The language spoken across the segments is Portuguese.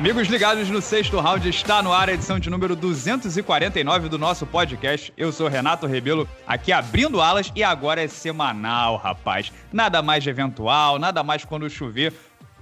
Amigos ligados no sexto round, está no ar a edição de número 249 do nosso podcast. Eu sou Renato Rebelo, aqui abrindo alas e agora é semanal, rapaz. Nada mais de eventual, nada mais quando chover.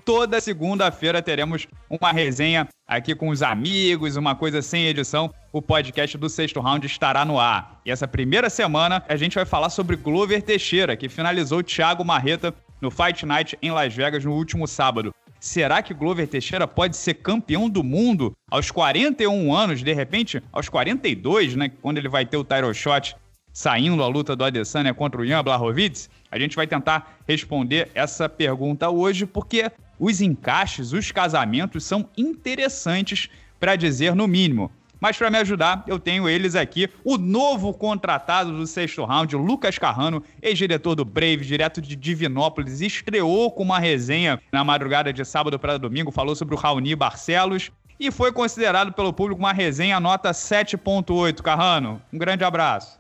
Toda segunda-feira teremos uma resenha aqui com os amigos, uma coisa sem edição. O podcast do sexto round estará no ar. E essa primeira semana a gente vai falar sobre Glover Teixeira, que finalizou Thiago Marreta no Fight Night em Las Vegas no último sábado. Será que Glover Teixeira pode ser campeão do mundo aos 41 anos, de repente, aos 42, né? Quando ele vai ter o title shot saindo a luta do Adesanya contra o Jan Blachowicz? A gente vai tentar responder essa pergunta hoje, porque os encaixes, os casamentos são interessantes para dizer no mínimo. Mas para me ajudar, eu tenho eles aqui. O novo contratado do sexto round, Lucas Carrano, ex-diretor do Brave, direto de Divinópolis, estreou com uma resenha na madrugada de sábado para domingo, falou sobre o Raoni Barcelos e foi considerado pelo público uma resenha nota 7.8. Carrano, um grande abraço.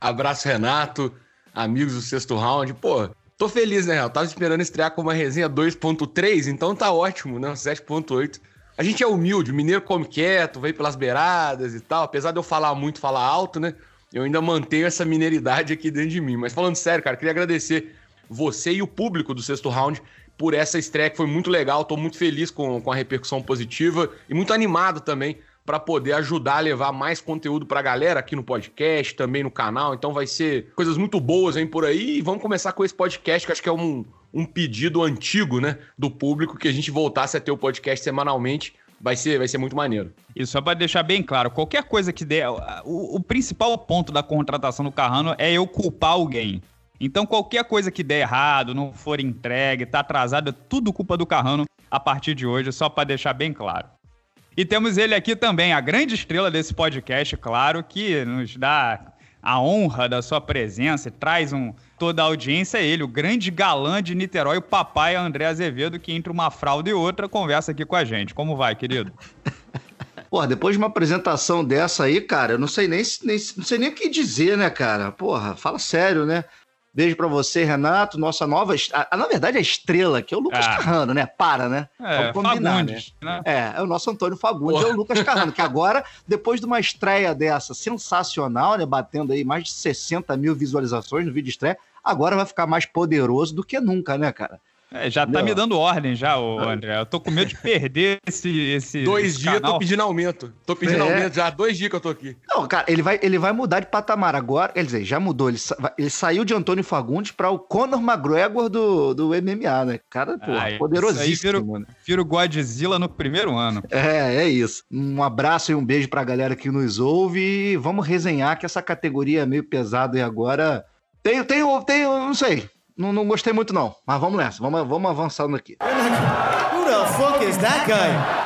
Abraço, Renato, amigos do sexto round. Pô, tô feliz, né? Eu tava esperando estrear com uma resenha 2.3, então tá ótimo, né? 7.8 a gente é humilde, o mineiro come quieto, vem pelas beiradas e tal. Apesar de eu falar muito, falar alto, né? Eu ainda mantenho essa mineridade aqui dentro de mim. Mas falando sério, cara, queria agradecer você e o público do sexto round por essa estreia que foi muito legal. Estou muito feliz com, com a repercussão positiva e muito animado também para poder ajudar a levar mais conteúdo para a galera aqui no podcast, também no canal. Então vai ser coisas muito boas, hein, por aí. E vamos começar com esse podcast, que acho que é um, um pedido antigo, né, do público que a gente voltasse a ter o podcast semanalmente. Vai ser, vai ser muito maneiro. Isso só para deixar bem claro, qualquer coisa que der, o, o principal ponto da contratação do Carrano é eu culpar alguém. Então qualquer coisa que der errado, não for entregue, tá atrasado, é tudo culpa do Carrano a partir de hoje, só para deixar bem claro. E temos ele aqui também, a grande estrela desse podcast, claro, que nos dá a honra da sua presença e traz um, toda a audiência a é ele, o grande galã de Niterói, o papai André Azevedo, que entre uma fralda e outra conversa aqui com a gente. Como vai, querido? Porra, depois de uma apresentação dessa aí, cara, eu não sei nem, nem, não sei nem o que dizer, né, cara? Porra, fala sério, né? Beijo para você, Renato. Nossa nova. A, na verdade, a estrela, que é o Lucas ah. Carrano, né? Para, né? É, combinar, Fagundes, né? né? É, é o nosso Antônio Fagundes, e é o Lucas Carrano, que agora, depois de uma estreia dessa sensacional, né? Batendo aí mais de 60 mil visualizações no vídeo estreia, agora vai ficar mais poderoso do que nunca, né, cara? É, já tá me dando ordem já, ô, é. André. Eu tô com medo de perder esse. esse dois esse dias canal. tô pedindo aumento. Tô pedindo é. aumento já, dois dias que eu tô aqui. Não, cara, ele vai, ele vai mudar de patamar agora. Quer dizer, já mudou. Ele, sa ele saiu de Antônio Fagundes pra o Conor McGregor do, do MMA, né? Cara, pô, ah, poderosíssimo. Firo vira o Godzilla no primeiro ano. É, é isso. Um abraço e um beijo pra galera que nos ouve. E vamos resenhar que essa categoria é meio pesada e agora. Tem, tem, tem, não sei. Não, não gostei muito, não. Mas vamos nessa, vamos, vamos avançando aqui.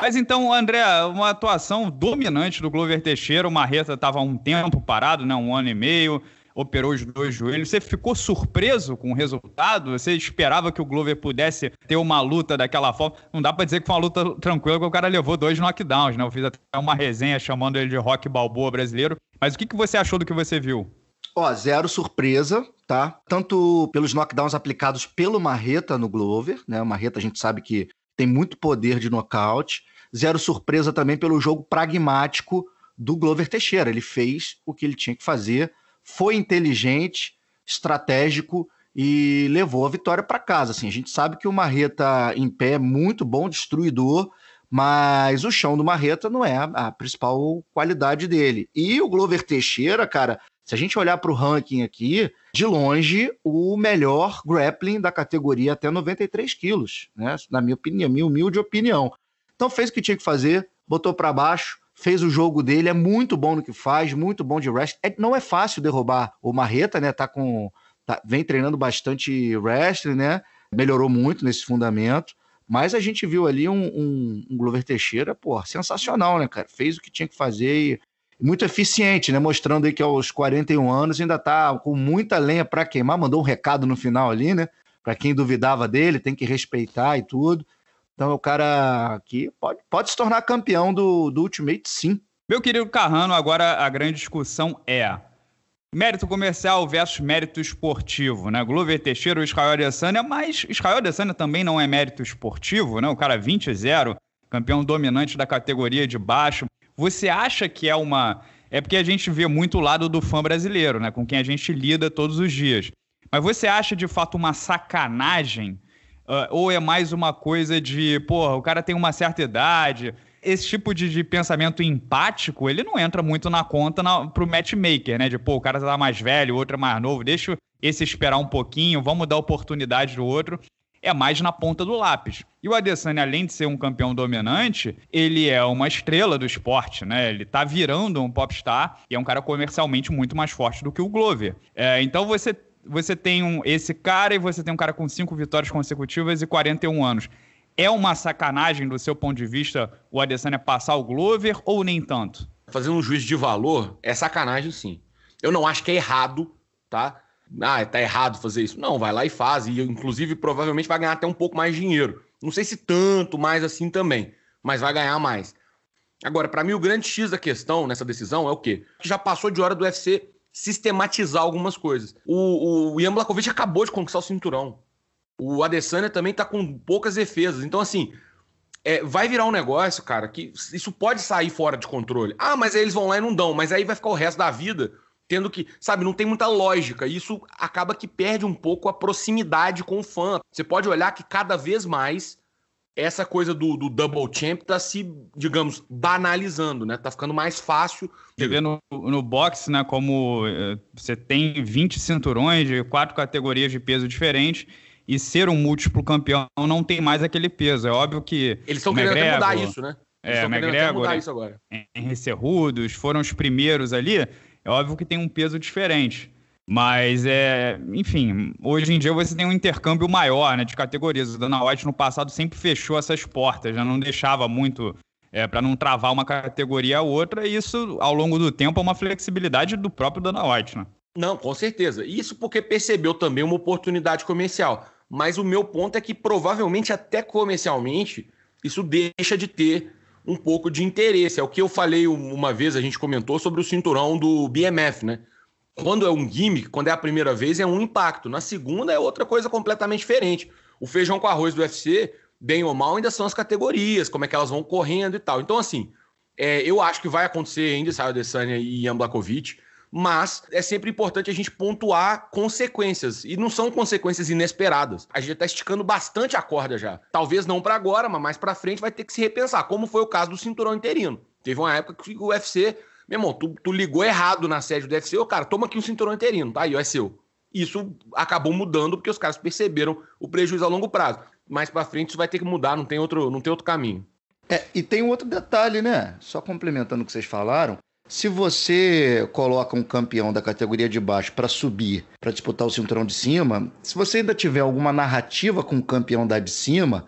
Mas então, André, uma atuação dominante do Glover Teixeira. O Marreta estava um tempo parado, né? Um ano e meio. Operou os dois joelhos. Você ficou surpreso com o resultado? Você esperava que o Glover pudesse ter uma luta daquela forma? Não dá para dizer que foi uma luta tranquila, porque o cara levou dois knockdowns, né? Eu fiz até uma resenha chamando ele de rock balboa brasileiro. Mas o que, que você achou do que você viu? Ó, zero surpresa, tá? Tanto pelos knockdowns aplicados pelo Marreta no Glover, né? O Marreta a gente sabe que tem muito poder de nocaute. Zero surpresa também pelo jogo pragmático do Glover Teixeira. Ele fez o que ele tinha que fazer, foi inteligente, estratégico e levou a vitória para casa. Assim, a gente sabe que o Marreta em pé é muito bom, destruidor, mas o chão do Marreta não é a, a principal qualidade dele. E o Glover Teixeira, cara, se a gente olhar para o ranking aqui, de longe, o melhor grappling da categoria até 93 quilos, né? Na minha opinião, minha humilde opinião. Então fez o que tinha que fazer, botou para baixo, fez o jogo dele, é muito bom no que faz, muito bom de wrestling. É, não é fácil derrubar o Marreta, né? Tá com. Tá, vem treinando bastante wrestling, né? Melhorou muito nesse fundamento. Mas a gente viu ali um, um, um Glover Teixeira, pô, sensacional, né, cara? Fez o que tinha que fazer e muito eficiente, né? Mostrando aí que aos 41 anos ainda está com muita lenha para queimar. Mandou um recado no final ali, né? Para quem duvidava dele, tem que respeitar e tudo. Então é o cara que pode, pode se tornar campeão do, do Ultimate, sim. Meu querido Carrano, agora a grande discussão é mérito comercial versus mérito esportivo, né? Glover Teixeira, o Israel Adesanya, mas Israel Adesanya também não é mérito esportivo, né? O cara 20-0, campeão dominante da categoria de baixo. Você acha que é uma. É porque a gente vê muito o lado do fã brasileiro, né? Com quem a gente lida todos os dias. Mas você acha de fato uma sacanagem? Uh, ou é mais uma coisa de, porra, o cara tem uma certa idade. Esse tipo de, de pensamento empático, ele não entra muito na conta na, pro matchmaker, né? De, pô, o cara tá mais velho, o outro é mais novo, deixa esse esperar um pouquinho, vamos dar oportunidade do outro é mais na ponta do lápis. E o Adesanya, além de ser um campeão dominante, ele é uma estrela do esporte, né? Ele tá virando um popstar e é um cara comercialmente muito mais forte do que o Glover. É, então você, você tem um, esse cara e você tem um cara com cinco vitórias consecutivas e 41 anos. É uma sacanagem, do seu ponto de vista, o Adesanya passar o Glover ou nem tanto? Fazendo um juízo de valor é sacanagem, sim. Eu não acho que é errado, tá? ah, tá errado fazer isso. Não, vai lá e faz. E inclusive, provavelmente vai ganhar até um pouco mais de dinheiro. Não sei se tanto mais assim também, mas vai ganhar mais. Agora, para mim, o grande X da questão nessa decisão é o quê? Já passou de hora do UFC sistematizar algumas coisas. O, o Ian Blakovic acabou de conquistar o cinturão. O Adesanya também tá com poucas defesas. Então, assim, é, vai virar um negócio, cara, que isso pode sair fora de controle. Ah, mas aí eles vão lá e não dão. Mas aí vai ficar o resto da vida tendo que, sabe, não tem muita lógica. Isso acaba que perde um pouco a proximidade com o fã. Você pode olhar que cada vez mais essa coisa do, do double champ tá se, digamos, banalizando, né? Tá ficando mais fácil. Você vê no, no boxe, né, como eh, você tem 20 cinturões de quatro categorias de peso diferentes e ser um múltiplo campeão não tem mais aquele peso. É óbvio que... Eles estão querendo até mudar isso, né? É, Eles é, McGregor, mudar isso agora. Henry Cerrudos foram os primeiros ali é óbvio que tem um peso diferente. Mas, é, enfim, hoje em dia você tem um intercâmbio maior né, de categorias. O Dana White, no passado, sempre fechou essas portas, já não deixava muito é, para não travar uma categoria a outra. E isso, ao longo do tempo, é uma flexibilidade do próprio Dana White. Né? Não, com certeza. Isso porque percebeu também uma oportunidade comercial. Mas o meu ponto é que, provavelmente, até comercialmente, isso deixa de ter um pouco de interesse. É o que eu falei uma vez, a gente comentou sobre o cinturão do BMF, né? Quando é um gimmick, quando é a primeira vez, é um impacto. Na segunda é outra coisa completamente diferente. O feijão com arroz do UFC, bem ou mal, ainda são as categorias, como é que elas vão correndo e tal. Então, assim, é, eu acho que vai acontecer ainda Israel Adesanya e Ian Blakovic mas é sempre importante a gente pontuar consequências, e não são consequências inesperadas. A gente está esticando bastante a corda já. Talvez não para agora, mas mais para frente vai ter que se repensar, como foi o caso do cinturão interino. Teve uma época que o UFC, meu irmão, tu, tu ligou errado na sede do UFC, ô cara, toma aqui um cinturão interino, tá aí, ó, é seu. Isso acabou mudando porque os caras perceberam o prejuízo a longo prazo. Mais para frente isso vai ter que mudar, não tem outro, não tem outro caminho. É, e tem um outro detalhe, né? Só complementando o que vocês falaram, se você coloca um campeão da categoria de baixo para subir, para disputar o cinturão de cima, se você ainda tiver alguma narrativa com o campeão da de cima,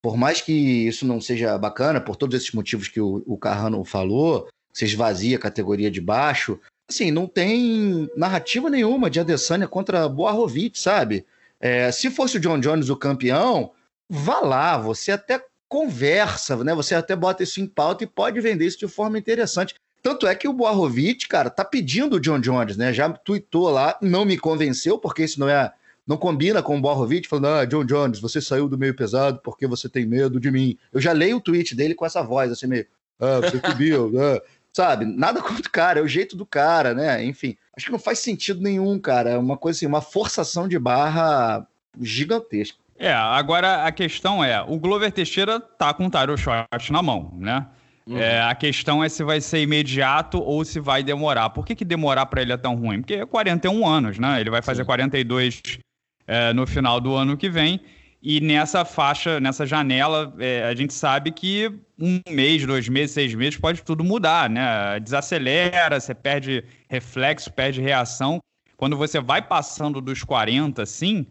por mais que isso não seja bacana, por todos esses motivos que o, o Carrano falou, você esvazia a categoria de baixo, assim, não tem narrativa nenhuma de Adesanya contra Boahovic, sabe? É, se fosse o John Jones o campeão, vá lá, você até conversa, né? Você até bota isso em pauta e pode vender isso de forma interessante. Tanto é que o Boahovic, cara, tá pedindo o John Jones, né? Já tweetou lá, não me convenceu, porque isso não é. Não combina com o Boahovic, falando, ah, John Jones, você saiu do meio pesado porque você tem medo de mim. Eu já leio o tweet dele com essa voz, assim, meio, ah, você subiu, ah. sabe? Nada contra o cara, é o jeito do cara, né? Enfim, acho que não faz sentido nenhum, cara. É uma coisa assim, uma forçação de barra gigantesca. É, agora a questão é, o Glover Teixeira tá com o Tyro Short na mão, né? Uhum. É, a questão é se vai ser imediato ou se vai demorar. Por que, que demorar para ele é tão ruim? Porque é 41 anos, né? Ele vai fazer Sim. 42 é, no final do ano que vem. E nessa faixa, nessa janela, é, a gente sabe que um mês, dois meses, seis meses pode tudo mudar, né? Desacelera, você perde reflexo, perde reação. Quando você vai passando dos 40, assim,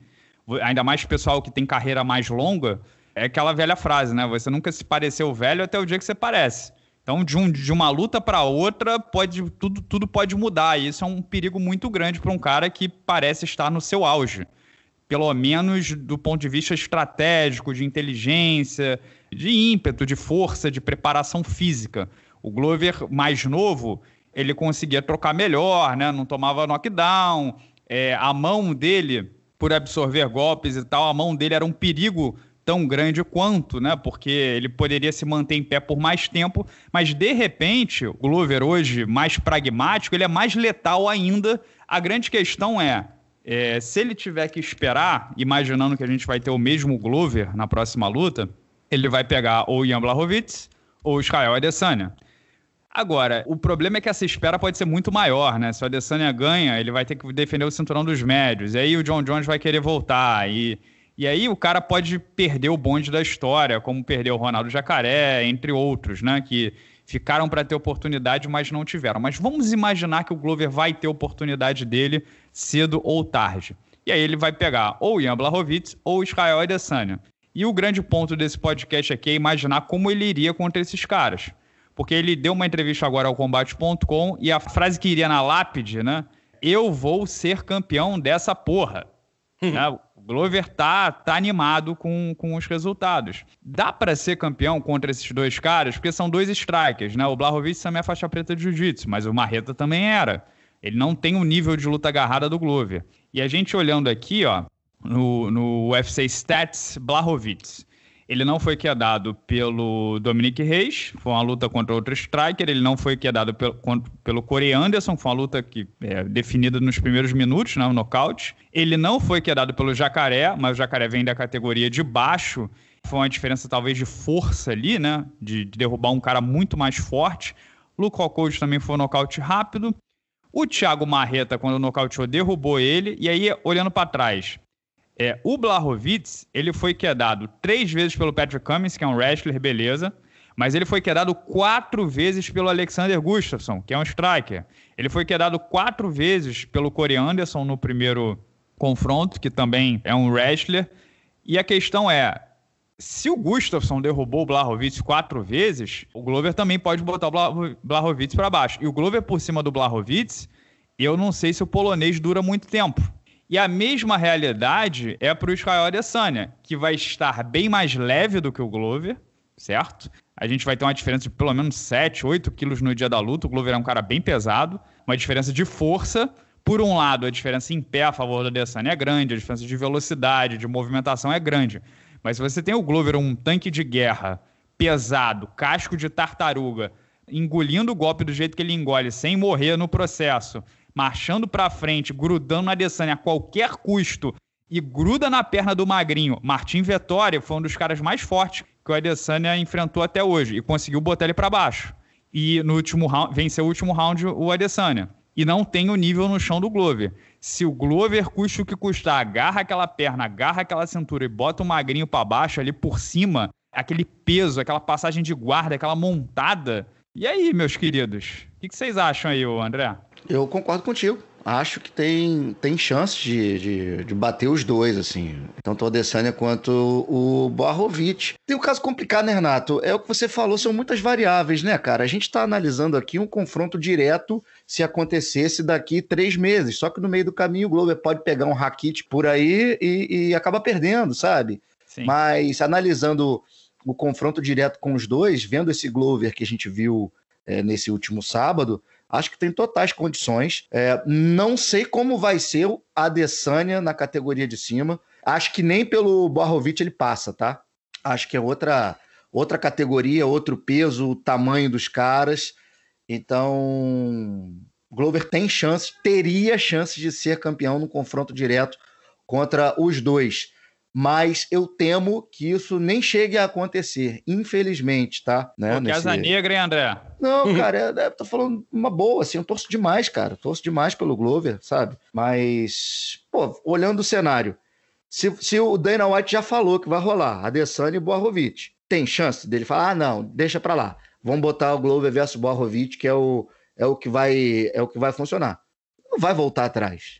ainda mais pessoal que tem carreira mais longa, é aquela velha frase, né? Você nunca se pareceu velho até o dia que você parece. Então, de, um, de uma luta para outra, pode tudo, tudo pode mudar. E isso é um perigo muito grande para um cara que parece estar no seu auge. Pelo menos do ponto de vista estratégico, de inteligência, de ímpeto, de força, de preparação física. O Glover mais novo, ele conseguia trocar melhor, né? Não tomava knockdown. É, a mão dele, por absorver golpes e tal, a mão dele era um perigo tão grande quanto, né? Porque ele poderia se manter em pé por mais tempo, mas de repente, o Glover hoje mais pragmático, ele é mais letal ainda. A grande questão é, é, se ele tiver que esperar, imaginando que a gente vai ter o mesmo Glover na próxima luta, ele vai pegar ou Jan Blachowicz ou Israel Adesanya. Agora, o problema é que essa espera pode ser muito maior, né? Se o Adesanya ganha, ele vai ter que defender o cinturão dos médios. E aí o John Jones vai querer voltar. E e aí o cara pode perder o bonde da história, como perdeu o Ronaldo Jacaré, entre outros, né? Que ficaram para ter oportunidade, mas não tiveram. Mas vamos imaginar que o Glover vai ter oportunidade dele cedo ou tarde. E aí ele vai pegar ou Ian Blachowicz ou Israel Adesanya. E o grande ponto desse podcast aqui é imaginar como ele iria contra esses caras. Porque ele deu uma entrevista agora ao combate.com e a frase que iria na lápide, né? Eu vou ser campeão dessa porra. né? Glover tá, tá animado com, com os resultados. Dá para ser campeão contra esses dois caras, porque são dois strikers, né? O Blahovic também é faixa preta de jiu-jitsu, mas o Marreta também era. Ele não tem o nível de luta agarrada do Glover. E a gente olhando aqui, ó, no, no UFC Stats Blahovic. Ele não foi quedado pelo Dominic Reis, foi uma luta contra outro striker. Ele não foi quedado pelo, contra, pelo Corey Anderson, foi uma luta que é definida nos primeiros minutos, né, um nocaute. Ele não foi quedado pelo Jacaré, mas o Jacaré vem da categoria de baixo. Foi uma diferença talvez de força ali, né, de, de derrubar um cara muito mais forte. Luke Rockhold também foi um nocaute rápido. O Thiago Marreta, quando nocauteou, derrubou ele. E aí, olhando para trás, é, o Blahovic, ele foi quedado três vezes pelo Patrick Cummins, que é um wrestler, beleza. Mas ele foi quedado quatro vezes pelo Alexander Gustafsson, que é um striker. Ele foi quedado quatro vezes pelo Corey Anderson no primeiro confronto, que também é um wrestler. E a questão é, se o Gustafsson derrubou o Blahovic quatro vezes, o Glover também pode botar o Blahovic para baixo. E o Glover por cima do Blahovic, eu não sei se o polonês dura muito tempo. E a mesma realidade é para o Israel Adesanya, que vai estar bem mais leve do que o Glover, certo? A gente vai ter uma diferença de pelo menos 7, 8 quilos no dia da luta. O Glover é um cara bem pesado, uma diferença de força. Por um lado, a diferença em pé a favor do Adesanya é grande, a diferença de velocidade, de movimentação é grande. Mas se você tem o Glover um tanque de guerra, pesado, casco de tartaruga, engolindo o golpe do jeito que ele engole, sem morrer no processo, marchando para frente, grudando na Adesanya a qualquer custo e gruda na perna do magrinho. Martim Vettori foi um dos caras mais fortes que o Adesanya enfrentou até hoje e conseguiu botar ele para baixo. E no último round, venceu o último round o Adesanya. E não tem o nível no chão do Glover. Se o Glover custa o que custar, agarra aquela perna, agarra aquela cintura e bota o magrinho para baixo ali por cima, aquele peso, aquela passagem de guarda, aquela montada. E aí, meus queridos? O que, que vocês acham aí, André? Eu concordo contigo. Acho que tem, tem chance de, de, de bater os dois, assim. Tanto o Adesanya quanto o Barrovic. Tem um caso complicado, né, Renato? É o que você falou, são muitas variáveis, né, cara? A gente está analisando aqui um confronto direto se acontecesse daqui três meses. Só que no meio do caminho o Glover pode pegar um raquete por aí e, e acaba perdendo, sabe? Sim. Mas analisando o confronto direto com os dois, vendo esse Glover que a gente viu é, nesse último sábado, Acho que tem totais condições. É, não sei como vai ser a Adesanya na categoria de cima. Acho que nem pelo Borrovic ele passa, tá? Acho que é outra, outra categoria, outro peso, o tamanho dos caras. Então, Glover tem chance, teria chance de ser campeão no confronto direto contra os dois mas eu temo que isso nem chegue a acontecer, infelizmente, tá? Né? Pô, Nesse... Casa negra, hein, André? Não, cara, eu, é, eu é, tô falando uma boa, assim, eu torço demais, cara, eu torço demais pelo Glover, sabe? Mas, pô, olhando o cenário, se, se o Dana White já falou que vai rolar, Adesanya e Boarovic, tem chance dele falar, ah, não, deixa pra lá, vamos botar o Glover versus Boarovic, que é o, é o que vai é o que vai funcionar. Não vai voltar atrás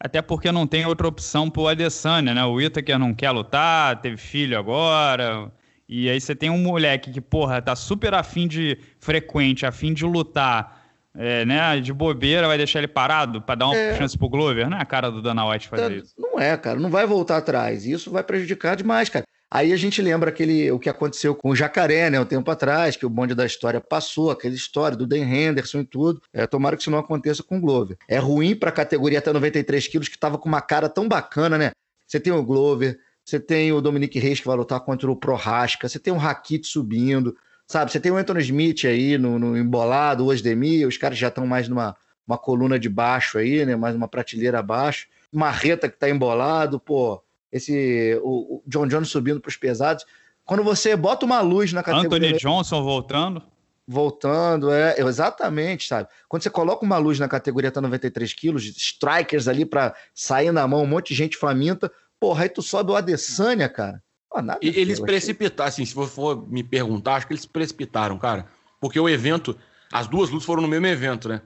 até porque não tem outra opção pro Adesanya, né? O Itaker não quer lutar, teve filho agora. E aí você tem um moleque que, porra, tá super afim de frequente, afim de lutar, é, né? De bobeira, vai deixar ele parado para dar uma é. chance pro Glover, né? A cara do Dana White fazer não, tá, isso. Não é, cara, não vai voltar atrás. Isso vai prejudicar demais, cara. Aí a gente lembra aquele, o que aconteceu com o Jacaré, né, um tempo atrás, que o bonde da história passou, aquela história do Dan Henderson e tudo. É, tomara que isso não aconteça com o Glover. É ruim para a categoria até 93 quilos, que estava com uma cara tão bacana, né? Você tem o Glover, você tem o Dominique Reis, que vai lutar contra o Prohaska, você tem o Rakit subindo, sabe? Você tem o Anthony Smith aí no, no embolado, o Osdemir, os caras já estão mais numa uma coluna de baixo aí, né? Mais uma prateleira abaixo. Marreta que está embolado, pô esse o, o John Jones subindo para os pesados. Quando você bota uma luz na categoria. Anthony Johnson voltando. Voltando, é, exatamente, sabe? Quando você coloca uma luz na categoria tá até 93 quilos, strikers ali para sair na mão, um monte de gente faminta, porra, aí tu sobe o Adesanya, cara. Pô, eles precipitaram, assim, se você for me perguntar, acho que eles precipitaram, cara. Porque o evento, as duas lutas foram no mesmo evento, né?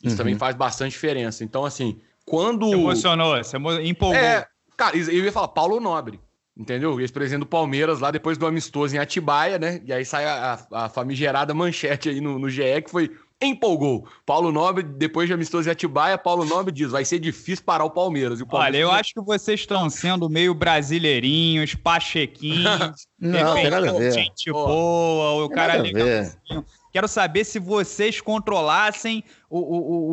Isso uhum. também faz bastante diferença. Então, assim, quando. Se emocionou, se emo... empolgou. É, Cara, eu ia falar Paulo Nobre, entendeu? Ex-presidente do Palmeiras lá depois do amistoso em Atibaia, né? E aí sai a, a famigerada manchete aí no, no GE que foi empolgou. Paulo Nobre, depois de amistoso em Atibaia, Paulo Nobre diz: vai ser difícil parar o Palmeiras. O Palmeiras Olha, eu acho que vocês estão sendo meio brasileirinhos, pachequinhos, não, tem nada a ver. gente boa, o cara liga tá Quero saber se vocês controlassem o,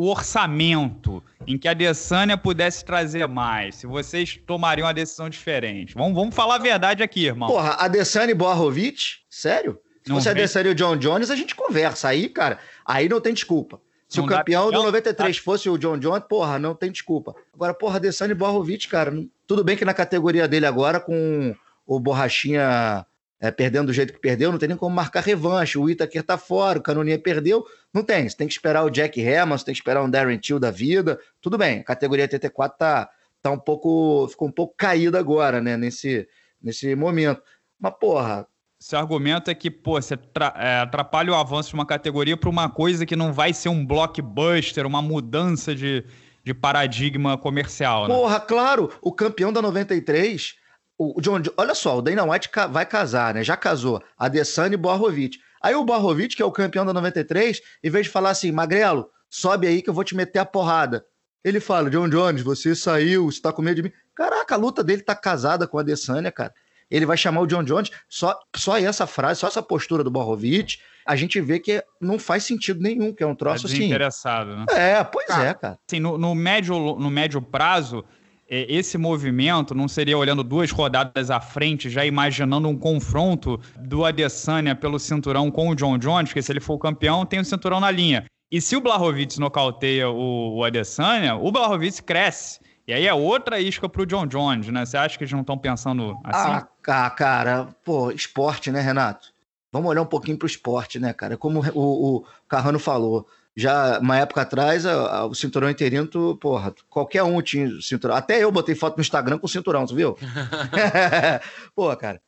o, o orçamento em que a Adesanya pudesse trazer mais, se vocês tomariam uma decisão diferente. Vamos, vamos falar a verdade aqui, irmão. Porra, Adesanya e Borrovic? Sério? Se não fosse vem. Adesanya e o John Jones, a gente conversa. Aí, cara, aí não tem desculpa. Se não o campeão dá, do 93 fosse o John Jones, porra, não tem desculpa. Agora, porra, Adesanya e Borrovic, cara, tudo bem que na categoria dele agora, com o Borrachinha é, perdendo do jeito que perdeu, não tem nem como marcar revanche. O Itaker tá fora, o Canoninha perdeu, não tem. Você tem que esperar o Jack Herman, você tem que esperar um Darren Till da vida. Tudo bem, a categoria 84 tá, tá um pouco. ficou um pouco caída agora, né? Nesse, nesse momento. Mas, porra. Seu argumento é que, pô, você é, atrapalha o avanço de uma categoria para uma coisa que não vai ser um blockbuster, uma mudança de, de paradigma comercial. Né? Porra, claro, o campeão da 93 o John, olha só, o Dana White vai casar, né? Já casou. Adesanya e Borrovic. Aí o Borrovic, que é o campeão da 93, em vez de falar assim, Magrelo, sobe aí que eu vou te meter a porrada. Ele fala, John Jones, você saiu, você tá com medo de mim. Caraca, a luta dele tá casada com a Adesanya, cara. Ele vai chamar o John Jones, só, só essa frase, só essa postura do Borrovic, a gente vê que não faz sentido nenhum, que é um troço é assim... interessado, né? É, pois é, cara. Assim, no, no, médio, no médio prazo, é, esse movimento não seria olhando duas rodadas à frente, já imaginando um confronto do Adesanya pelo cinturão com o John Jones, que se ele for o campeão, tem o cinturão na linha. E se o Blahovic nocauteia o Adesanya, o Blahovic cresce. E aí é outra isca pro John Jones, né? Você acha que eles não estão pensando assim? Ah, cara, pô, esporte, né, Renato? Vamos olhar um pouquinho para o esporte, né, cara? Como o, o Carrano falou, já uma época atrás, a, a, o cinturão interino, porra, qualquer um tinha cinturão. Até eu botei foto no Instagram com o cinturão, tu viu? Pô, cara,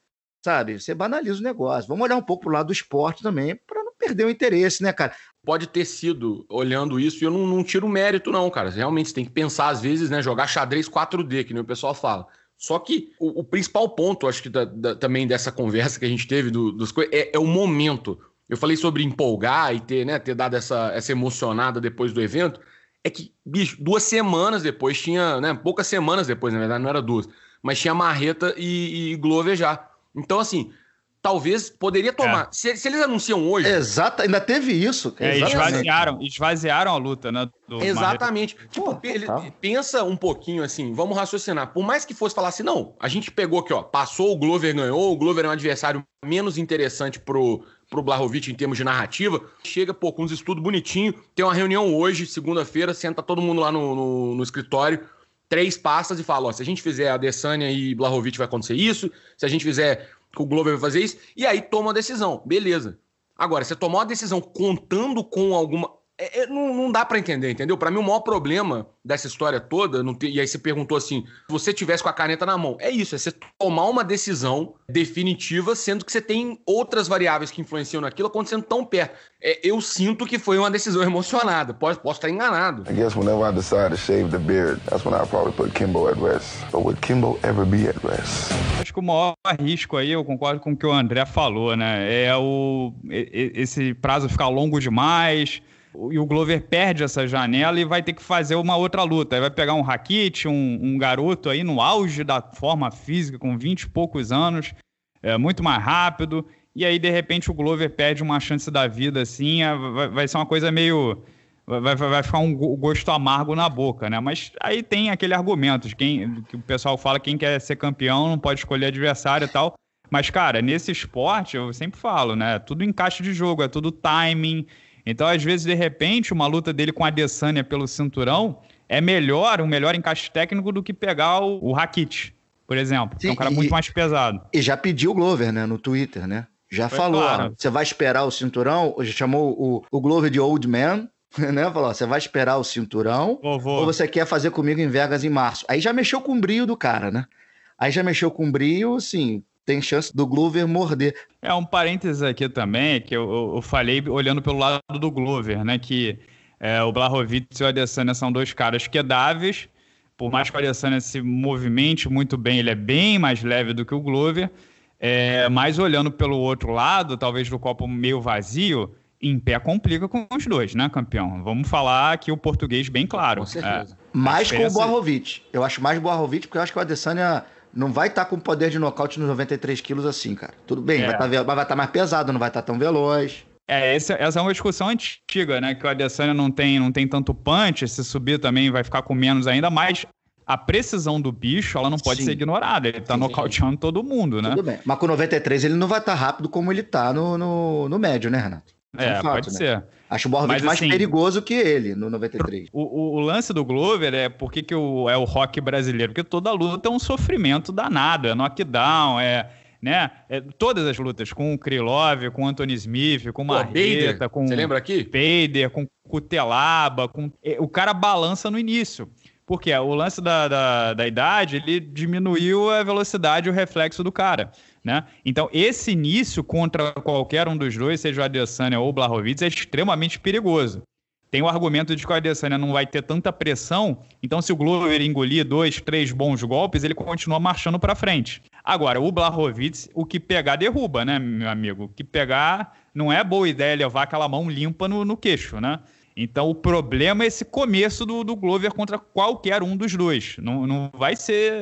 sabe? Você banaliza o negócio. Vamos olhar um pouco pro lado do esporte também, para não perder o interesse, né, cara? Pode ter sido olhando isso, e eu não, não tiro mérito, não, cara. Realmente, você tem que pensar, às vezes, né? Jogar xadrez 4D, que nem o pessoal fala. Só que o, o principal ponto, acho que da, da, também dessa conversa que a gente teve do, dos é, é o momento. Eu falei sobre empolgar e ter, né, ter dado essa, essa emocionada depois do evento. É que, bicho, duas semanas depois tinha, né? Poucas semanas depois, na verdade, não era duas, mas tinha Marreta e, e Glover já. Então, assim, talvez poderia é. tomar. É. Se, se, eles anunciam hoje. Exato, ainda teve isso. É, esvaziaram, esvaziaram a luta, né? Exatamente. Tipo, Pô, tá. ele, tá. pensa um pouquinho assim, vamos raciocinar. Por mais que fosse falar assim, não, a gente pegou aqui, ó, passou o Glover ganhou, o Glover é um adversário menos interessante pro pro Blahovic em termos de narrativa. Chega, pô, com uns estudos bonitinho, tem uma reunião hoje, segunda-feira, senta todo mundo lá no, no, no escritório, três pastas e fala, ó, se a gente fizer a Adesanya e Blahovic vai acontecer isso, se a gente fizer que o Glover vai fazer isso, e aí toma a decisão, beleza. Agora, você tomou a decisão contando com alguma é, é, não, não, dá para entender, entendeu? Para mim, o maior problema dessa história toda, te... e aí você perguntou assim: se você tivesse com a caneta na mão, é isso, é você tomar uma decisão definitiva, sendo que você tem outras variáveis que influenciam naquilo acontecendo tão perto. É, eu sinto que foi uma decisão emocionada, posso, posso estar enganado. I guess whenever I decide to shave the beard, that's when I probably put Kimbo at rest. But would Kimbo ever be at rest? Acho que o maior risco aí, eu concordo com o que o André falou, né? É o esse prazo ficar longo demais e o Glover perde essa janela e vai ter que fazer uma outra luta. Aí vai pegar um Rakit, um, um, garoto aí no auge da forma física, com 20 e poucos anos, é, muito mais rápido. E aí, de repente, o Glover perde uma chance da vida, assim. É, vai, vai, ser uma coisa meio. Vai, vai, ficar um gosto amargo na boca, né? Mas aí tem aquele argumento de quem que o pessoal fala quem quer ser campeão não pode escolher adversário e tal. Mas, cara, nesse esporte, eu sempre falo, né? Tudo encaixe de jogo, é tudo timing, então, às vezes, de repente, uma luta dele com a Adesanya pelo cinturão é melhor, um melhor encaixe técnico do que pegar o, o Rakit, por exemplo. Sim, é um cara e, muito mais pesado. E já pediu o Glover, né, no Twitter, né? Já Foi falou, claro. você vai esperar o cinturão? Já chamou o, o Glover de Old Man, né? Falou, você vai esperar o cinturão Vovô. ou você quer fazer comigo em Vegas em março? Aí já mexeu com o brio do cara, né? Aí já mexeu com o brio, assim, tem chance do Glover morder. É um parênteses aqui também, é que eu, eu falei olhando pelo lado do Glover, né? Que é, o Blahovic e o Adesanya são dois caras quedáveis. Por mais que o Adesanya se movimente muito bem, ele é bem mais leve do que o Glover. É, mas olhando pelo outro lado, talvez do copo meio vazio, em pé complica com os dois, né, campeão? Vamos falar aqui o português bem claro. Com certeza. É, mais com o é Borrovic. Eu acho mais Borrovic, porque eu acho que o Adesanya não vai estar tá com poder de nocaute nos 93 quilos assim, cara. Tudo bem, é. vai tá estar tá mais pesado, não vai estar tá tão veloz. É, esse, é, essa é uma discussão antiga, né? Que o Adesanya não tem, não tem tanto punch, se subir também vai ficar com menos ainda, mas a precisão do bicho, ela não pode Sim. ser ignorada. Ele tá Sim. nocauteando todo mundo, né? Tudo bem. Mas com 93 ele não vai estar tá rápido como ele tá no, no, no médio, né, Renato? É, fato, pode né? ser. Acho o Borrovich mais assim, perigoso que ele no 93. O, o, o, lance do Glover é porque que o, é o rock brasileiro, porque toda luta é um sofrimento danado, é knockdown, é, né? É, todas as lutas com o Krylov, com o Anthony Smith, com o Marreta, com o Pader, com Cutelaba, é, com o cara balança no início. Porque o lance da, da, da idade, ele diminuiu a velocidade e o reflexo do cara. Né? Então, esse início contra qualquer um dos dois, seja o Adesanya ou o Blahovic, é extremamente perigoso. Tem o argumento de que o Adesanya não vai ter tanta pressão, então se o Glover engolir dois, três bons golpes, ele continua marchando para frente. Agora, o Blahovic, o que pegar derruba, né, meu amigo? O que pegar não é boa ideia levar aquela mão limpa no, no queixo, né? Então o problema é esse começo do, do Glover contra qualquer um dos dois. Não, não vai ser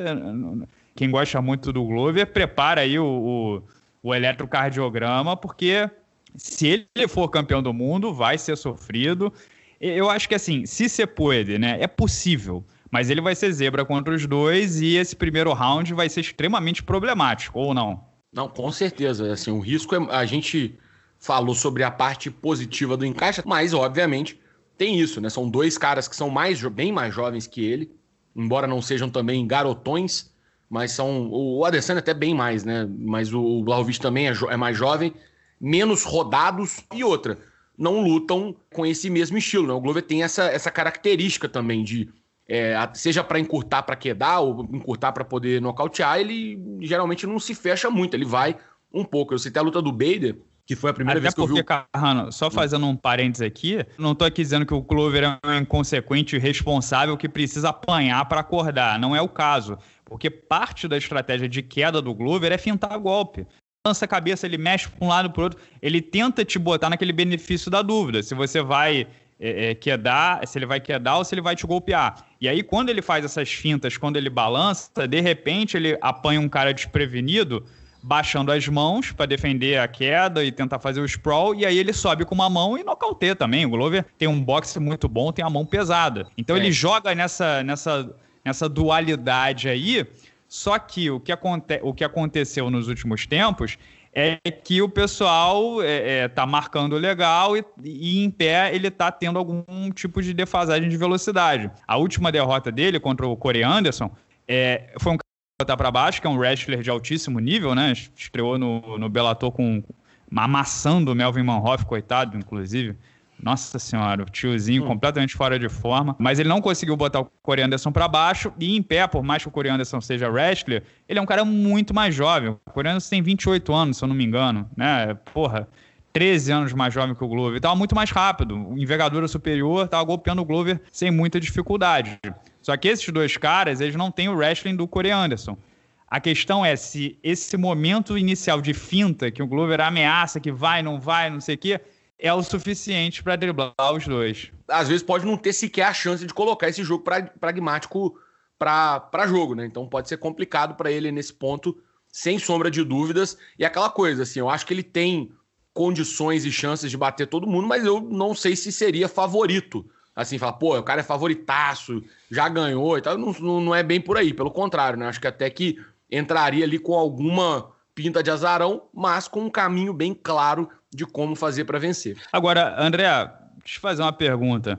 quem gosta muito do Glover, prepara aí o, o, o eletrocardiograma, porque se ele for campeão do mundo, vai ser sofrido. Eu acho que assim, se você pode, né? É possível. Mas ele vai ser zebra contra os dois e esse primeiro round vai ser extremamente problemático, ou não? Não, com certeza. Assim, o risco é. A gente falou sobre a parte positiva do encaixe, mas, obviamente, tem isso, né? São dois caras que são mais, bem mais jovens que ele, embora não sejam também garotões, mas são. O Adesanya até bem mais, né? Mas o Blaovic também é, é, mais jovem, menos rodados e outra. Não lutam com esse mesmo estilo, né? O Glover tem essa, essa característica também de. É, seja para encurtar para quedar ou encurtar para poder nocautear, ele geralmente não se fecha muito, ele vai um pouco. Eu citei a luta do Bader, que foi a primeira Até vez que eu vi. Carrano, só hum. fazendo um parênteses aqui, não tô aqui dizendo que o Clover é um inconsequente responsável que precisa apanhar para acordar. Não é o caso. Porque parte da estratégia de queda do Glover é fintar golpe. Lança a cabeça, ele mexe para um lado para o outro, ele tenta te botar naquele benefício da dúvida, se você vai é, é, quedar, se ele vai quedar ou se ele vai te golpear. E aí, quando ele faz essas fintas, quando ele balança, de repente ele apanha um cara desprevenido, baixando as mãos para defender a queda e tentar fazer o sprawl, e aí ele sobe com uma mão e nocauteia também. O Glover tem um boxe muito bom, tem a mão pesada. Então é. ele joga nessa, nessa essa dualidade aí. Só que o que, aconte o que aconteceu nos últimos tempos é que o pessoal está é, é, tá marcando legal e, e, em pé ele está tendo algum tipo de defasagem de velocidade. A última derrota dele contra o Corey Anderson é, foi um cara que botar para baixo, que é um wrestler de altíssimo nível, né? Estreou no, no Bellator com, amassando o Melvin Manhoff, coitado, inclusive. Nossa senhora, o tiozinho hum. completamente fora de forma. Mas ele não conseguiu botar o Corey Anderson pra baixo. E em pé, por mais que o Corey Anderson seja wrestler, ele é um cara muito mais jovem. O Corey Anderson tem 28 anos, se eu não me engano. Né? Porra. 13 anos mais jovem que o Glover. Tava muito mais rápido. Envergadura superior, tava golpeando o Glover sem muita dificuldade. Só que esses dois caras, eles não têm o wrestling do Corey Anderson. A questão é se esse momento inicial de finta, que o Glover ameaça, que vai, não vai, não sei o quê, é o suficiente para driblar os dois. Às vezes pode não ter sequer a chance de colocar esse jogo pra, pragmático para jogo, né? Então pode ser complicado para ele nesse ponto, sem sombra de dúvidas. E aquela coisa, assim, eu acho que ele tem condições e chances de bater todo mundo, mas eu não sei se seria favorito. Assim, falar, pô, o cara é favoritaço, já ganhou e tal. Não, não é bem por aí, pelo contrário, né? Acho que até que entraria ali com alguma pinta de azarão, mas com um caminho bem claro de como fazer para vencer. Agora, André, deixa eu fazer uma pergunta.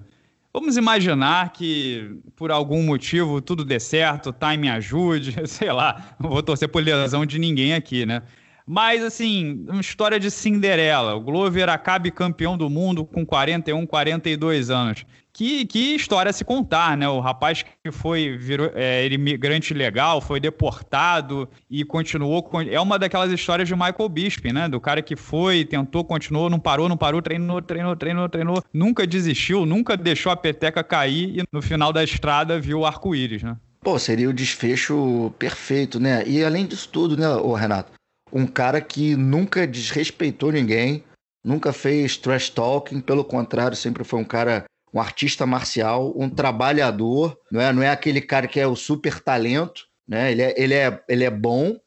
Vamos imaginar que por algum motivo tudo dê certo, o time ajude, sei lá, não vou torcer por lesão de ninguém aqui, né? Mas, assim, uma história de Cinderela. O Glover acabe campeão do mundo com 41, 42 anos que, que história se contar, né? O rapaz que foi virou, é, imigrante legal, foi deportado e continuou. É uma daquelas histórias de Michael Bisping, né? Do cara que foi, tentou, continuou, não parou, não parou, treinou, treinou, treinou, treinou, nunca desistiu, nunca deixou a peteca cair e no final da estrada viu o arco-íris, né? Pô, seria o desfecho perfeito, né? E além disso tudo, né, ô Renato? Um cara que nunca desrespeitou ninguém, nunca fez trash talking, pelo contrário, sempre foi um cara um artista marcial, um trabalhador, não é, não é aquele cara que é o super talento, né? Ele é, ele é, ele é bom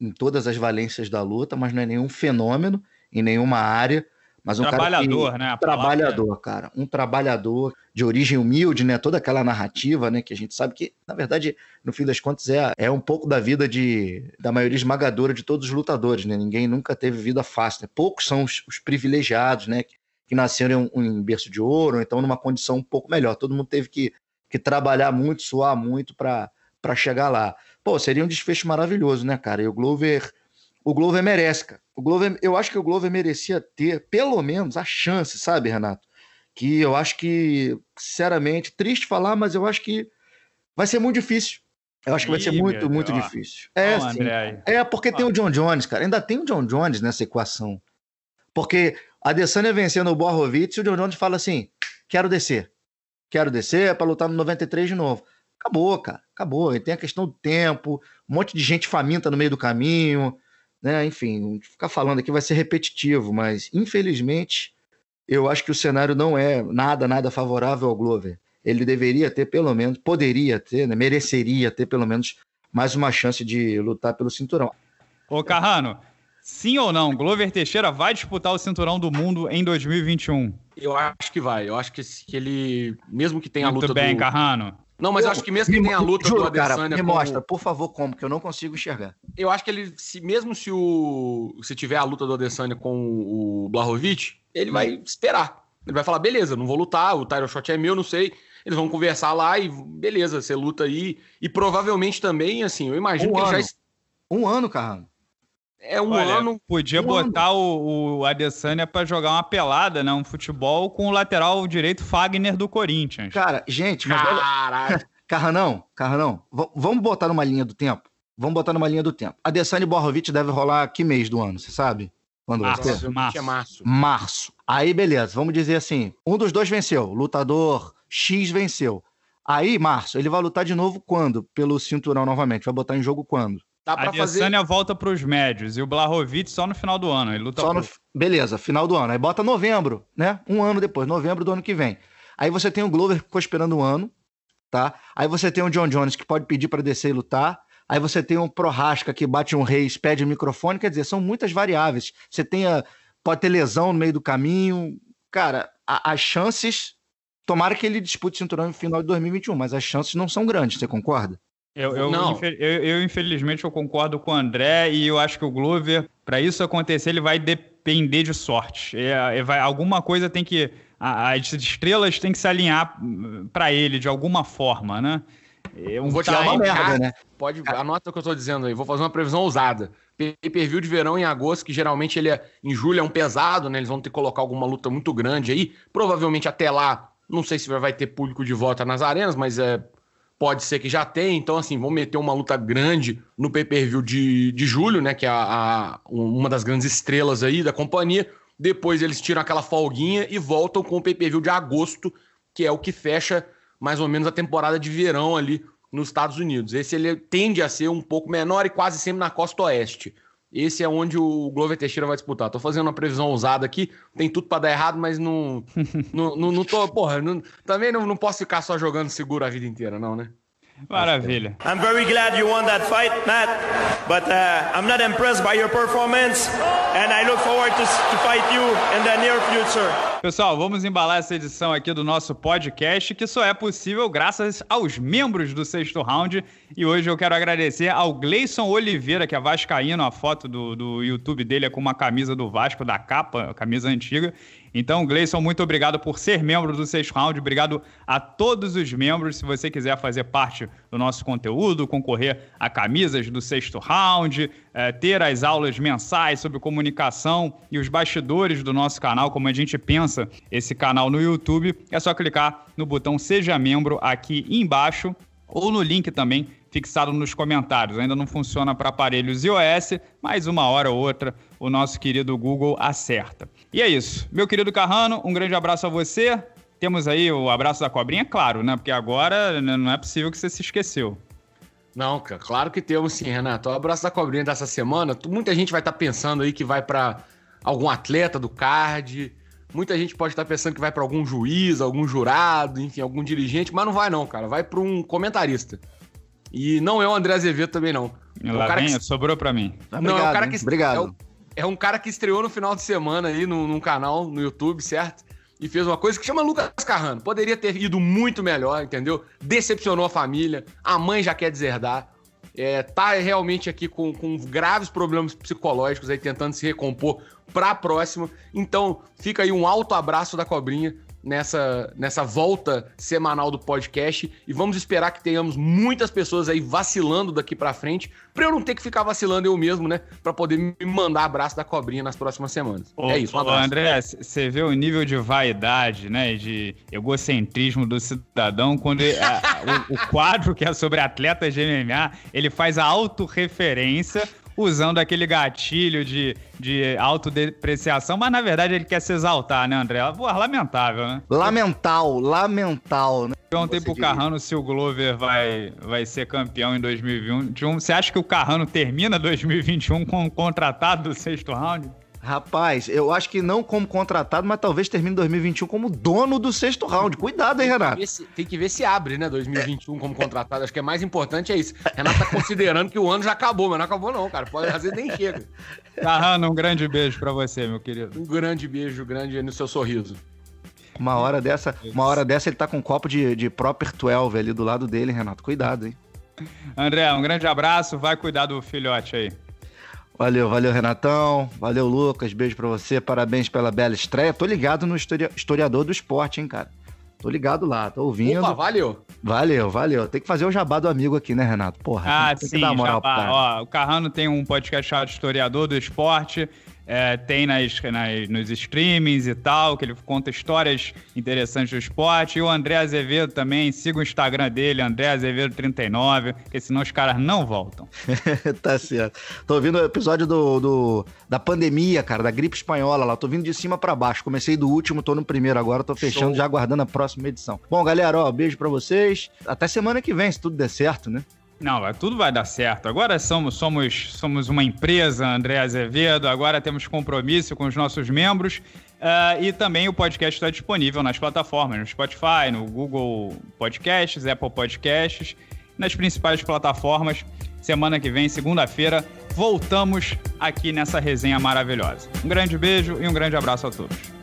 em todas as valências da luta, mas não é nenhum fenômeno em nenhuma área. Mas um trabalhador, cara que, né? trabalhador, cara. Um trabalhador de origem humilde, né? Toda aquela narrativa, né? Que a gente sabe que, na verdade, no fim das contas, é, é um pouco da vida de, da maioria esmagadora de todos os lutadores, né? Ninguém nunca teve vida fácil, né? Poucos são os, os privilegiados, né? Que que nasceram em, berço de ouro, ou então numa condição um pouco melhor. Todo mundo teve que, que trabalhar muito, suar muito para chegar lá. Pô, seria um desfecho maravilhoso, né, cara? E o Glover, o Glover merece, cara. O Glover, eu acho que o Glover merecia ter pelo menos a chance, sabe, Renato? Que eu acho que, sinceramente, triste falar, mas eu acho que vai ser muito difícil. Eu acho que vai ser muito, muito ó. difícil. É, ó, sim. É porque ó. tem o John Jones, cara. Ainda tem o John Jones nessa equação. Porque a Adesanya vencendo o Borrovitz e o John Jones fala assim: quero descer. Quero descer para lutar no 93 de novo. Acabou, cara. Acabou. E tem a questão do tempo, um monte de gente faminta no meio do caminho, né? Enfim, ficar falando aqui vai ser repetitivo, mas infelizmente eu acho que o cenário não é nada, nada favorável ao Glover. Ele deveria ter pelo menos, poderia ter, né? mereceria ter pelo menos mais uma chance de lutar pelo cinturão. Ô, Carrano, Sim ou não? Glover Teixeira vai disputar o cinturão do mundo em 2021? Eu acho que vai. Eu acho que, que ele, mesmo que tenha Muito a luta bem, do... Carrano. Não, mas eu, acho que mesmo que tenha a luta juro, do Adesanya... Cara, me mostra, por favor, como, que eu não consigo enxergar. Eu acho que ele, se, mesmo se, o, se tiver a luta do Adesanya com o Blahovic, ele vai esperar. Ele vai falar, beleza, não vou lutar, o title shot é meu, não sei. Eles vão conversar lá e beleza, você luta aí. E provavelmente também, assim, eu imagino um que ano. ele já... Um ano, Carrano. É um Olha, ano. Podia um botar ano. o, o Adesanya para jogar uma pelada, né? Um futebol com o lateral direito Fagner do Corinthians. Cara, gente, mas Caraca. Carranão, Carranão, vamos botar numa linha do tempo? Vamos botar numa linha do tempo. Adesanya e Borrovic deve rolar que mês do ano, você sabe? Quando março, vai ser? Março. É março. Março. Aí, beleza, vamos dizer assim: um dos dois venceu, lutador X venceu. Aí, março, ele vai lutar de novo quando? Pelo cinturão novamente. Vai botar em jogo quando? Dá a Adesanya fazer... volta para os médios e o Blahovic só no final do ano. Ele luta só no... Beleza, final do ano. Aí bota novembro, né? Um ano depois, novembro do ano que vem. Aí você tem o Glover que ficou esperando um ano, tá? Aí você tem o John Jones que pode pedir para descer e lutar. Aí você tem um Prorasca que bate um reis, pede um microfone. Quer dizer, são muitas variáveis. Você tem a... pode ter lesão no meio do caminho. Cara, a... as chances. Tomara que ele dispute o cinturão no final de 2021, mas as chances não são grandes, você concorda? Eu, eu, eu, eu, infelizmente, eu concordo com o André e eu acho que o Glover, para isso acontecer, ele vai depender de sorte. É, é, vai, alguma coisa tem que. as estrelas têm que se alinhar hum, para ele de alguma forma, né? É um vou tirar uma merda, cara, né? Pode, anota o que eu tô dizendo aí. Vou fazer uma previsão ousada. Pay-per-view de verão em agosto, que geralmente ele é, em julho é um pesado, né? Eles vão ter que colocar alguma luta muito grande aí. Provavelmente até lá, não sei se vai ter público de volta nas arenas, mas é pode ser que já tenha, então assim, vão meter uma luta grande no pay-per-view de, de julho, né, que é a, a, uma das grandes estrelas aí da companhia, depois eles tiram aquela folguinha e voltam com o pay-per-view de agosto, que é o que fecha mais ou menos a temporada de verão ali nos Estados Unidos. Esse ele tende a ser um pouco menor e quase sempre na costa oeste. Esse é onde o Glover Teixeira vai disputar. Tô fazendo uma previsão ousada aqui, tem tudo para dar errado, mas não, não, não, não, tô. Porra, não, também não, não posso ficar só jogando seguro a vida inteira, não, né? Maravilha. I'm very glad you won that fight, Matt, but uh, I'm not impressed by your performance and I look forward to, to fight you in the near future. Pessoal, vamos embalar essa edição aqui do nosso podcast, que só é possível graças aos membros do sexto round. E hoje eu quero agradecer ao Gleison Oliveira, que é vascaíno, a foto do, do YouTube dele é com uma camisa do Vasco, da capa, camisa antiga. Então, Gleison, muito obrigado por ser membro do Sexto Round. Obrigado a todos os membros. Se você quiser fazer parte do nosso conteúdo, concorrer a camisas do Sexto Round, é, ter as aulas mensais sobre comunicação e os bastidores do nosso canal, como a gente pensa esse canal no YouTube, é só clicar no botão Seja Membro aqui embaixo ou no link também fixado nos comentários. Ainda não funciona para aparelhos iOS, mas uma hora ou outra o nosso querido Google acerta. E é isso. Meu querido Carrano, um grande abraço a você. Temos aí o abraço da cobrinha, claro, né? Porque agora né, não é possível que você se esqueceu. Não, cara, claro que temos sim, Renato. O abraço da cobrinha dessa semana, muita gente vai estar tá pensando aí que vai para algum atleta do card, muita gente pode estar tá pensando que vai para algum juiz, algum jurado, enfim, algum dirigente, mas não vai não, cara, vai para um comentarista. E não é o André Azevedo também não. Lá é o cara vem, tá é que... sobrou para mim. Não, Obrigado, é o cara que hein? Obrigado. É o é um cara que estreou no final de semana aí num, num canal no YouTube, certo? E fez uma coisa que chama Lucas Carrano. Poderia ter ido muito melhor, entendeu? Decepcionou a família, a mãe já quer deserdar. É, tá realmente aqui com, com graves problemas psicológicos aí, tentando se recompor para próxima. Então, fica aí um alto abraço da cobrinha nessa, nessa volta semanal do podcast e vamos esperar que tenhamos muitas pessoas aí vacilando daqui para frente, para eu não ter que ficar vacilando eu mesmo, né, para poder me mandar abraço da cobrinha nas próximas semanas. Ô, é isso, um abraço. Ô, André, você vê o nível de vaidade, né, de egocentrismo do cidadão quando ele, a, o, o quadro que é sobre atletas de MMA, ele faz a autorreferência usando aquele gatilho de, de autodepreciação, mas na verdade ele quer se exaltar, né, André? Lamentável, né? Lamental, lamental, né? Perguntei pro Carrano se o Glover vai, vai ser campeão em 2021. Você acha que o Carrano termina 2021 com um contratado do sexto round? Rapaz, eu acho que não como contratado, mas talvez termine 2021 como dono do sexto round. Cuidado, hein, Renato? Tem que ver se, que ver se abre, né, 2021 como contratado. Acho que é mais importante é isso. Renato tá considerando que o ano já acabou, mas não acabou não, cara. Pode, fazer nem chega. Tarrano, um grande beijo para você, meu querido. Um grande beijo, grande no seu sorriso. Uma hora dessa, uma hora dessa ele tá com um copo de, de Proper 12 ali do lado dele, Renato. Cuidado, hein? André, um grande abraço. Vai cuidar do filhote aí. Valeu, valeu, Renatão. Valeu, Lucas. Beijo para você. Parabéns pela bela estreia. Tô ligado no historiador do esporte, hein, cara. Tô ligado lá, tô ouvindo. Opa, valeu. Valeu, valeu. Tem que fazer o jabá do amigo aqui, né, Renato? Porra, ah, tem sim, que dar moral jabá. Ó, o Carrano tem um podcast chamado Historiador do Esporte é, tem nas, nas, nos streamings e tal, que ele conta histórias interessantes do esporte. E o André Azevedo também, siga o Instagram dele, André Azevedo39, porque senão os caras não voltam. tá certo. Tô ouvindo o episódio do, do, da pandemia, cara, da gripe espanhola lá. Tô vindo de cima para baixo. Comecei do último, tô no primeiro agora, tô fechando, Show. já aguardando a próxima edição. Bom, galera, ó, beijo para vocês. Até semana que vem, se tudo der certo, né? Não, tudo vai dar certo. Agora somos, somos, somos uma empresa, André Azevedo, agora temos compromisso com os nossos membros. Uh, e também o podcast está disponível nas plataformas, no Spotify, no Google Podcasts, Apple Podcasts, nas principais plataformas. Semana que vem, segunda-feira, voltamos aqui nessa resenha maravilhosa. Um grande beijo e um grande abraço a todos.